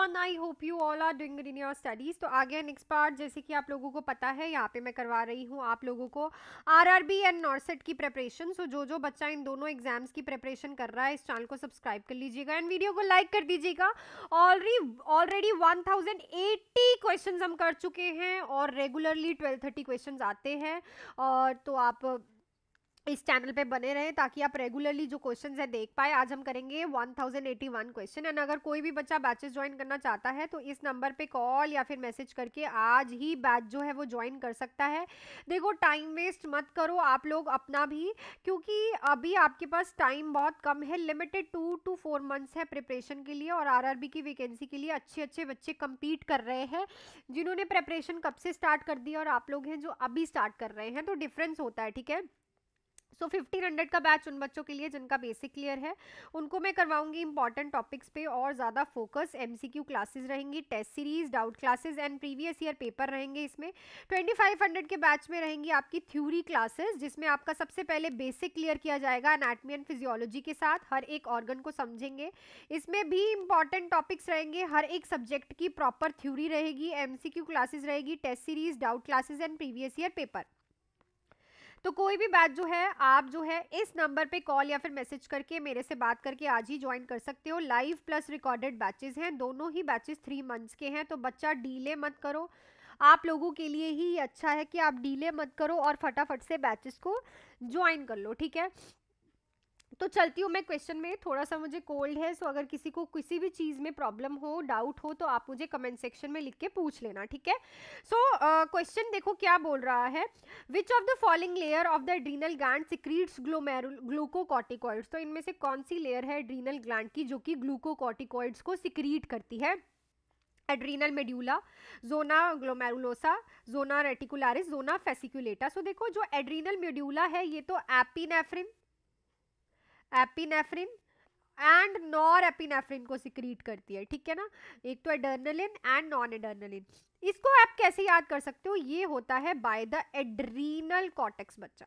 everyone I hope you all are doing in your studies तो आगे next part जैसे कि आप लोगों को पता है यहाँ पे मैं करवा रही हूँ आप लोगों को आरआरबी एंड नॉर्सेट की प्रिपरेशन सो जो जो बच्चा इन दोनों एग्जाम्स की प्रिपरेशन कर रहा है इस चैनल को सब्सक्राइब कर लीजिएगा एंड वीडियो को लाइक कर दीजिएगा ऑलरेडी ऑलरेडी वन क्वेश्चन हम कर चुके हैं और रेगुलरली ट्वेल्व थर्टी क्वेश्चन आते हैं और तो आप इस चैनल पे बने रहें ताकि आप रेगुलरली जो क्वेश्चंस है देख पाए आज हम करेंगे 1081 क्वेश्चन एंड अगर कोई भी बच्चा बैचेस ज्वाइन करना चाहता है तो इस नंबर पे कॉल या फिर मैसेज करके आज ही बैच जो है वो ज्वाइन कर सकता है देखो टाइम वेस्ट मत करो आप लोग अपना भी क्योंकि अभी आपके पास टाइम बहुत कम है limited to two four months है प्रिपरेशन के लिए और आर की वैकेंसी के लिए अच्छे अच्छे बच्चे कम्पीट कर रहे हैं जिन्होंने प्रेपरेशन कब से स्टार्ट कर दी और आप लोग हैं जो अभी स्टार्ट कर रहे हैं तो डिफरेंस होता है ठीक है सो फिफ्टीन हंड्रेड का बैच उन बच्चों के लिए जिनका बेसिक क्लियर है उनको मैं करवाऊंगी इंपॉर्टेंट टॉपिक्स पे और ज़्यादा फोकस एमसीक्यू क्लासेस रहेंगी test series doubt classes and previous year paper रहेंगे इसमें ट्वेंटी फाइव हंड्रेड के बैच में रहेंगी आपकी थ्यूरी क्लासेज जिसमें आपका सबसे पहले बेसिक क्लियर किया जाएगा अनाटमी एंड फिजियोलॉजी के साथ हर एक ऑर्गन को समझेंगे इसमें भी इंपॉर्टेंट टॉपिक्स रहेंगे हर एक सब्जेक्ट की प्रॉपर थ्यूरी रहेगी क्यू क्लासेस रहेगी test series doubt classes and previous year paper तो कोई भी बात जो है आप जो है इस नंबर पे कॉल या फिर मैसेज करके मेरे से बात करके आज ही ज्वाइन कर सकते हो लाइव प्लस रिकॉर्डेड बैचेज हैं दोनों ही बैचेज थ्री मंथ्स के हैं तो बच्चा डीले मत करो आप लोगों के लिए ही अच्छा है कि आप डीले मत करो और फटाफट से बैचेस को ज्वाइन कर लो ठीक है तो चलती हूँ मैं क्वेश्चन में थोड़ा सा मुझे कोल्ड है सो अगर किसी को किसी भी चीज़ में प्रॉब्लम हो डाउट हो तो आप मुझे कमेंट सेक्शन में लिख के पूछ लेना ठीक है सो क्वेश्चन देखो क्या बोल रहा है which of the following layer of the adrenal gland secretes ग्लोमेरुल ग्लूकोकॉटिकॉइड्स तो इनमें से कौन सी लेयर है एड्रीनल ग्लैंड की जो कि ग्लूकोकॉटिकॉइड्स को सिक्रीट करती है adrenal medulla zona glomerulosa zona reticularis zona fasciculata so देखो जो एड्रीनल मेड्यूला है ये तो epinephrine epinephrine and nor epinephrine को सिक्रीट करती है ठीक है ना एक तो एडर्नलिन एंड नॉन एडर्नलिन इसको आप कैसे याद कर सकते हो ये होता है बाय द एड्रीनल कॉटेक्स बच्चा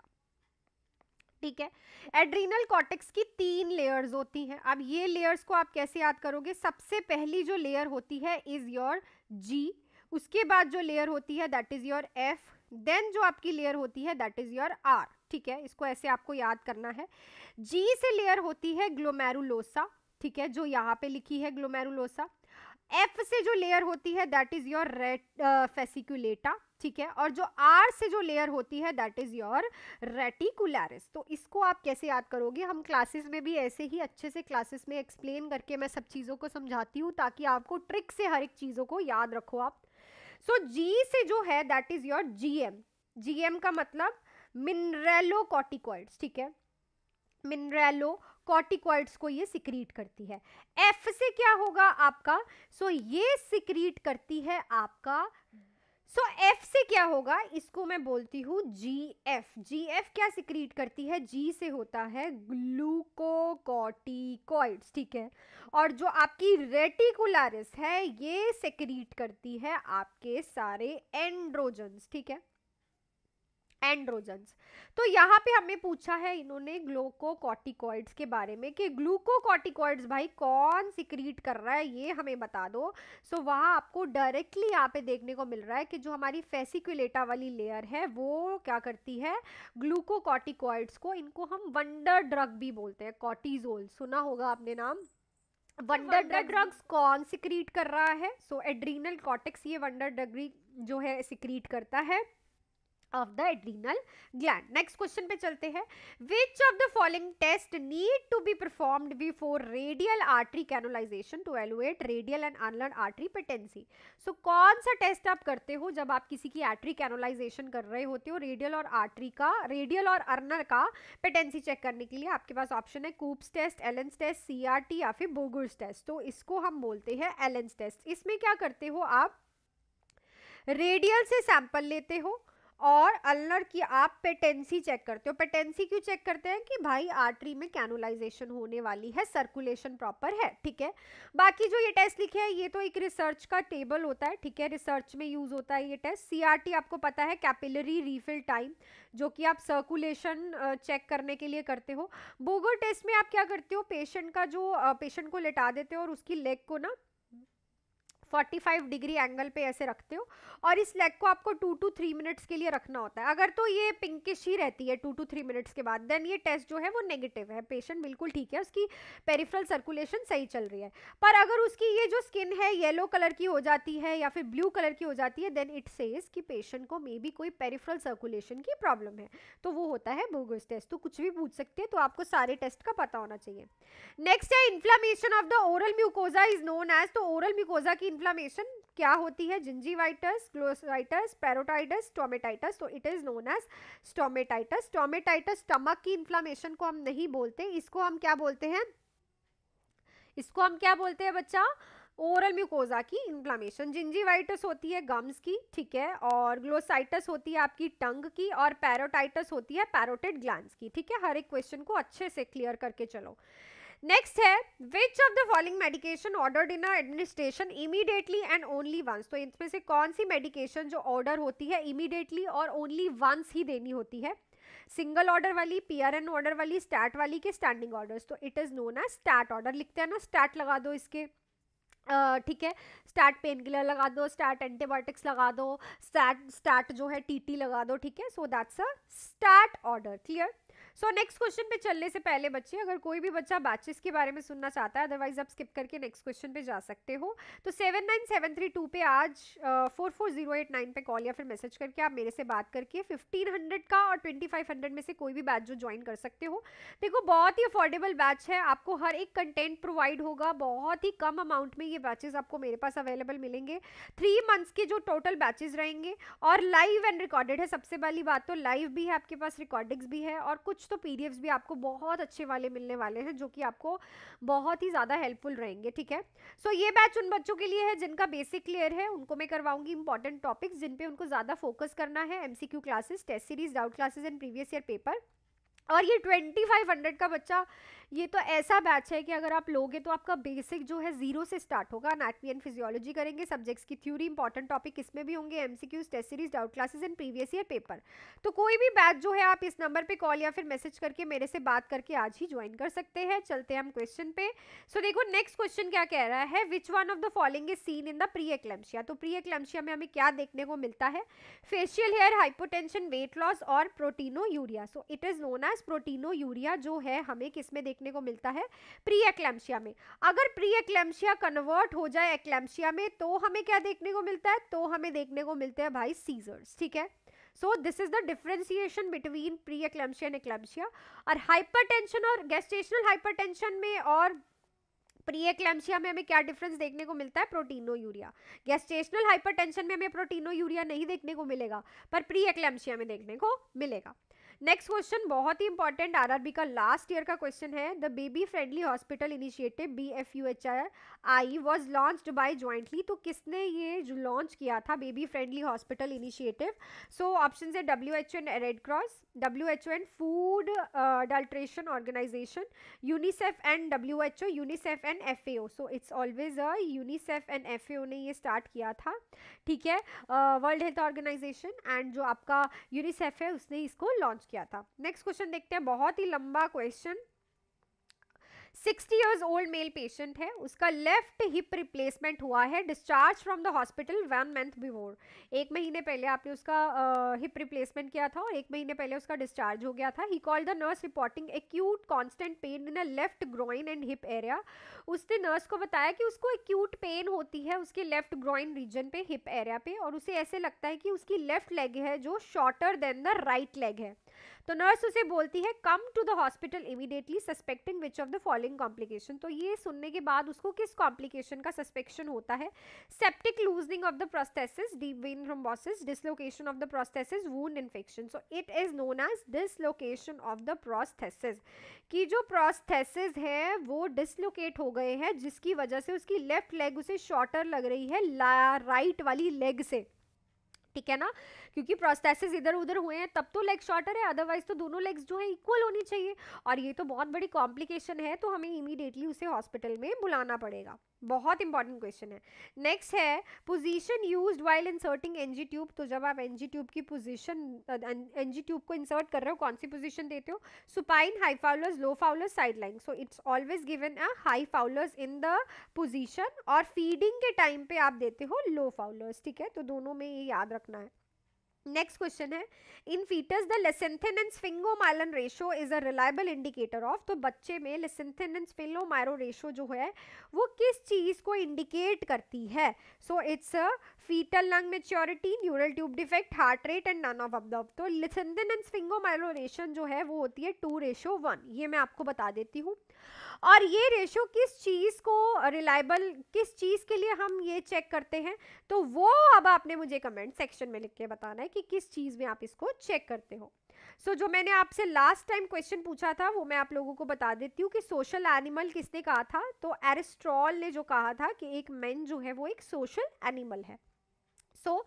ठीक है एड्रीनल कॉटेक्स की तीन लेयर्स होती हैं अब ये लेयर्स को आप कैसे याद करोगे सबसे पहली जो लेयर होती है इज योर जी उसके बाद जो लेयर होती है that is your F then जो आपकी लेयर होती है दैट इज योर आर ठीक है इसको ऐसे आपको याद करना है जी से लेयर होती है ग्लोमेरुलोसा ठीक है जो यहाँ पे लिखी है ग्लोमेरुलोसा एफ से जो लेयर होती है that is your rate fasciculata ठीक है और जो आर से जो लेयर होती है दैट इज योर रेटिकुलरिस तो इसको आप कैसे याद करोगे हम क्लासेस में भी ऐसे ही अच्छे से क्लासेस में एक्सप्लेन करके मैं सब चीज़ों को समझाती हूँ ताकि आपको ट्रिक से हर एक चीज़ों को याद रखो आप सो so, जी से जो है that is your G M का मतलब मिनरेलो कॉटिकॉइड्स ठीक है मिनरेलो कॉटिकॉइड्स को ये सिक्रीट करती है एफ से क्या होगा आपका सो so, ये सिक्रीट करती है आपका सो so, एफ से क्या होगा इसको मैं बोलती हूँ जी एफ जी एफ क्या सिक्रीट करती है जी से होता है ग्लूकोकॉटिकॉइड्स ठीक है और जो आपकी रेटिकुलारिस है ये सिक्रीट करती है आपके सारे एंड्रोजन्स ठीक है एंड्रोजन्स तो यहाँ पे हमें पूछा है इन्होंने ग्लूकोकॉटिकॉइड्स के बारे में कि ग्लूकोकॉटिकॉइड्स भाई कौन सिक्रीट कर रहा है ये हमें बता दो सो so, वहाँ आपको डायरेक्टली यहाँ पे देखने को मिल रहा है कि जो हमारी फेसिकुलेटा वाली लेयर है वो क्या करती है ग्लूकोकॉटिकॉइड्स को इनको हम वंडर ड्रग भी बोलते हैं कॉटिजोल सुना होगा आपने नाम अच्छा, वंडर ड्रग ड्रग्स कौन सिक्रीट कर रहा है सो एड्रीनल कॉटिक्स ये वंडर ड्रग जो है सिक्रीट करता है of the adrenal gland next question पे चलते हैं which of the following test need to be performed before radial artery cannulization to evaluate radial and अनलर्न आर्टरी पेटेंसी सो कौन सा टेस्ट आप करते हो जब आप किसी की आर्टरी कैनोलाइजेशन कर रहे होते हो रेडियल और आर्टरी का रेडियल और अर्नर का पेटेंसी चेक करने के लिए आपके पास ऑप्शन है कूप्स टेस्ट एलेंस टेस्ट सी या फिर बोगुर्स टेस्ट तो इसको हम बोलते हैं एलेंस टेस्ट इसमें क्या करते हो आप रेडियल से सैंपल लेते हो और अल्नर की आप पेटेंसी चेक करते हो पेटेंसी क्यों चेक करते हैं कि भाई आर्टरी में कैनोलाइजेशन होने वाली है सर्कुलेशन प्रॉपर है ठीक है बाकी जो ये टेस्ट लिखे हैं ये तो एक रिसर्च का टेबल होता है ठीक है रिसर्च में यूज़ होता है ये टेस्ट सीआरटी आपको पता है कैपिलरी रिफिल टाइम जो कि आप सर्कुलेशन चेक करने के लिए करते हो बोगर टेस्ट में आप क्या करते हो पेशेंट का जो पेशेंट को लेटा देते हो और उसकी लेग को ना 45 डिग्री एंगल पे ऐसे रखते हो और इस लेग को आपको टू टू थ्री मिनट्स के लिए रखना होता है अगर तो ये पिंकिश ही रहती है टू टू थ्री मिनट्स के बाद देन ये टेस्ट जो है वो नेगेटिव है पेशेंट बिल्कुल ठीक है उसकी पेरिफ्रल सर्कुलेशन सही चल रही है पर अगर उसकी ये जो स्किन है येलो कलर की हो जाती है या फिर ब्लू कलर की हो जाती है देन इट सेज कि पेशेंट को मे बी कोई पेरिफ्रल सर्कुलेशन की प्रॉब्लम है तो वो होता है बोगस टेस्ट तो कुछ भी पूछ सकते हैं तो आपको सारे टेस्ट का पता होना चाहिए नेक्स्ट है inflammation of the oral mucosa is known as तो ओरल म्यूकोजा की इन्फ्लामेशन क्या होती है जिंजीवाइटस ग्लोसाइटस पैरोटाइटस टोमेटाइटस तो it is known as stomatitis stomatitis stomach की इन्फ्लामेशन को हम नहीं बोलते इसको हम क्या बोलते हैं इसको हम क्या बोलते हैं बच्चा ओरल म्यूकोजा की इन्फ्लामेशन जिंजीवाइटस होती है गम्स की ठीक है और ग्लोसाइटस होती है आपकी टंग की और पैरोटाइटस होती है पैरोटेड ग्लान्स की ठीक है हर एक क्वेश्चन को अच्छे से क्लियर करके चलो नेक्स्ट है which of the following medication order in administration immediately and only once तो इसमें से कौन सी मेडिकेशन जो ऑर्डर होती है इमीडिएटली और ओनली वंस ही देनी होती है सिंगल ऑर्डर वाली पी आर एन ऑर्डर वाली स्टैट वाली के स्टैंडिंग ऑर्डर्स तो it is known as stat order लिखते हैं ना स्टैट लगा दो इसके ठीक है स्टैट पेन किलर लगा दो स्टैट एंटीबायोटिक्स लगा दो स्टैट स्टैट जो है टीटी लगा दो ठीक है so that's a stat order clear so next question पे चलने से पहले बच्चे अगर कोई भी बच्चा बैचेस के बारे में सुनना चाहता है अदरवाइज आप स्किप करके नेक्स्ट क्वेश्चन पे जा सकते हो तो seven nine seven three two पे आज four four zero eight nine पे कॉल या फिर मैसेज करके आप मेरे से बात करके फिफ्टीन हंड्रेड का और ट्वेंटी फाइव हंड्रेड में से कोई भी बैच जो ज्वाइन कर सकते हो देखो बहुत ही अफोर्डेबल बैच है आपको हर एक कंटेंट प्रोवाइड होगा बहुत ही कम अमाउंट में ये बैचेस आपको मेरे पास अवेलेबल मिलेंगे थ्री मंथ्स के जो टोटल बैचेज रहेंगे और लाइव एंड रिकॉर्डेड है सबसे पहली बात तो लाइव भी है आपके पास रिकॉर्डिंग्स भी है और कुछ कुछ तो पी भी आपको बहुत अच्छे वाले मिलने वाले हैं जो कि आपको बहुत ही ज़्यादा हेल्पफुल रहेंगे ठीक है सो so, ये बैच उन बच्चों के लिए है जिनका बेसिक क्लियर है उनको मैं करवाऊंगी इंपॉर्टेंट टॉपिक्स जिन पे उनको ज़्यादा फोकस करना है M classes test series doubt classes and previous year paper और ये 2500 का बच्चा ये तो ऐसा बैच है कि अगर आप लोगे तो आपका बेसिक जो है जीरो से स्टार्ट होगा अनाटमी एंड फिजियोलॉजी करेंगे सब्जेक्ट्स की थ्योरी इंपॉर्टेंट टॉपिक इसमें भी होंगे M test series doubt classes and previous year paper तो कोई भी बैच जो है आप इस नंबर पर कॉल या फिर मैसेज करके मेरे से बात करके आज ही ज्वाइन कर सकते हैं चलते हैं हम क्वेश्चन पे सो so, देखो नेक्स्ट क्वेश्चन क्या कह रहा है which one of the following is seen in the preeclampsia तो प्री एक्लम्शिया में हमें क्या देखने को मिलता है facial hair hypotension weight loss और proteinuria so it is known as proteinuria जो है हमें किस में देखने को मिलता है प्री एक्लेम्शिया में अगर प्री एक्लेम्शिया कन्वर्ट हो जाए एक्लेम्शिया में तो हमें क्या देखने को मिलता है तो हमें देखने को मिलते हैं भाई सीजर्स ठीक है so this is the differentiation between pre preeclampsia and eclampsia और हाइपर और गेस्टेशनल हाइपर में और प्री एक्लेम्सिया में हमें क्या डिफरेंस देखने को मिलता है प्रोटीनो यूरिया गेस्टेशनल हाइपरटेंशन में हमें प्रोटीनो यूरिया नहीं देखने को मिलेगा पर प्री एक्लेम्सिया में देखने को मिलेगा नेक्स्ट क्वेश्चन बहुत ही इंपॉर्टेंट आरआरबी का लास्ट ईयर का क्वेश्चन है the baby friendly hospital initiative B F U H I was launched by jointly तो किसने ये लॉन्च किया था baby friendly hospital initiative so option है W H N red cross W H N food adulteration organization UNICEF and W H O UNICEF and F A O so it's always a UNICEF and F A ओ ने ये start किया था ठीक है world health organisation and जो आपका UNICEF है उसने इसको लॉन्च किया था नेक्स्ट क्वेश्चन देखते हैं बहुत ही लंबा question sixty years old male patient है उसका लेफ्ट हिप रिप्लेसमेंट हुआ है discharge from the hospital one month before एक महीने पहले आपने उसका हिप uh, रिप्लेसमेंट किया था और एक महीने पहले उसका डिस्चार्ज हो गया था ही call the nurse reporting acute constant pain in a left groin and hip area उसने नर्स को बताया कि उसको एक्यूट पेन होती है उसके लेफ्ट ग्रोइन रीजन पे हिप एरिया पे और उसे ऐसे लगता है कि उसकी लेफ्ट लेग है जो shorter than the right leg है तो नर्स उसे बोलती है come to the hospital immediately suspecting which of the following complication तो ये सुनने के बाद उसको किस कॉम्प्लिकेशन का सस्पेक्शन होता है septic loosening of the prosthesis deep vein thrombosis dislocation of the prosthesis wound infection so it is known as dislocation of the prosthesis कि जो प्रोस्थेसिस है वो डिसलोकेट हो गए हैं जिसकी वजह से उसकी लेफ्ट लेग उसे शॉर्टर लग रही है राइट वाली लेग से ठीक है ना क्योंकि प्रोस्टेसिस इधर उधर हुए हैं तब तो लेग शॉर्टर है अदरवाइज तो दोनों लेग्स जो है इक्वल होनी चाहिए और ये तो बहुत बड़ी कॉम्प्लिकेशन है तो हमें इमीडिएटली उसे हॉस्पिटल में बुलाना पड़ेगा बहुत इंपॉर्टेंट क्वेश्चन है नेक्स्ट है position used while inserting NG tube तो जब आप एनजी ट्यूब की पोजीशन एनजी ट्यूब को इंसर्ट कर रहे हो कौन सी पोजीशन देते हो supine high Fowler's low Fowler's side line so it's always given a high Fowler's in the position और फीडिंग के टाइम पे आप देते हो लो फाउलर्स ठीक है तो दोनों में ये याद रख रखना है नेक्स्ट क्वेश्चन है in foetus the lecithin and sphingomyelin ratio is a reliable indicator of तो बच्चे में लेसेंथिन एंड स्फिंगोमायरो रेशो जो है वो किस चीज़ को इंडिकेट करती है so it's a foetal lung maturity neural tube defect heart rate and none of अब तो लिथिंदिन एंड स्फिंगोमाइलोरेशन जो है वो होती है टू रेशो वन ये मैं आपको बता देती हूँ और ये रेशो किस चीज़ को रिलायबल किस चीज़ के लिए हम ये चेक करते हैं तो वो अब आपने मुझे कमेंट सेक्शन में लिख के बताना है कि किस चीज़ में आप इसको चेक करते हो सो so, जो मैंने आपसे लास्ट टाइम क्वेश्चन पूछा था वो मैं आप लोगों को बता देती हूँ कि सोशल एनिमल किसने कहा था तो एरिस्ट्रॉल ने जो कहा था कि एक मैन जो है वो एक सोशल एनिमल है so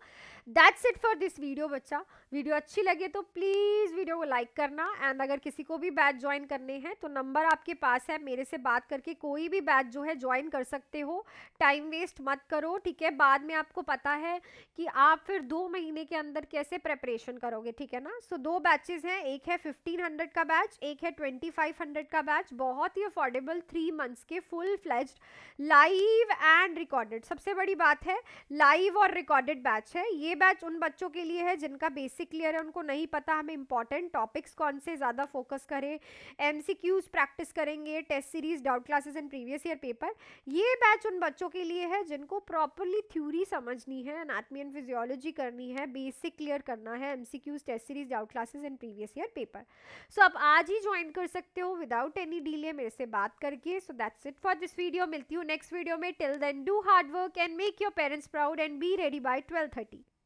that's it for this video बच्चा वीडियो अच्छी लगे तो प्लीज़ वीडियो को लाइक करना एंड अगर किसी को भी बैच ज्वाइन करने हैं तो नंबर आपके पास है मेरे से बात करके कोई भी बैच जो है ज्वाइन कर सकते हो टाइम वेस्ट मत करो ठीक है बाद में आपको पता है कि आप फिर दो महीने के अंदर कैसे प्रेपरेशन करोगे ठीक है ना सो so, दो बैचेज हैं एक है फिफ्टीन हंड्रेड का बैच एक है ट्वेंटी फाइव हंड्रेड का बैच बहुत ही अफोर्डेबल थ्री मंथ्स के full fledged live and recorded सबसे बड़ी बात है लाइव और रिकॉर्डेड बैच है ये बैच उन बच्चों के लिए है जिनका बेसिक क्लियर है उनको नहीं पता हमें इंपॉर्टेंट टॉपिक्स कौन से ज़्यादा फोकस करें एम प्रैक्टिस करेंगे test series doubt classes and previous year paper ये बैच उन बच्चों के लिए है जिनको प्रॉपरली थ्यूरी समझनी है अनाटमी एंड फिजियोलॉजी करनी है बेसिक क्लियर करना है एम test series doubt classes and previous year paper so आप आज ही ज्वाइन कर सकते हो विदाउट एनी डिले मेरे से बात करके so that's it for this video मिलती हूँ नेक्स्ट वीडियो में till then do hard work and make your parents proud and be ready by twelve 12.30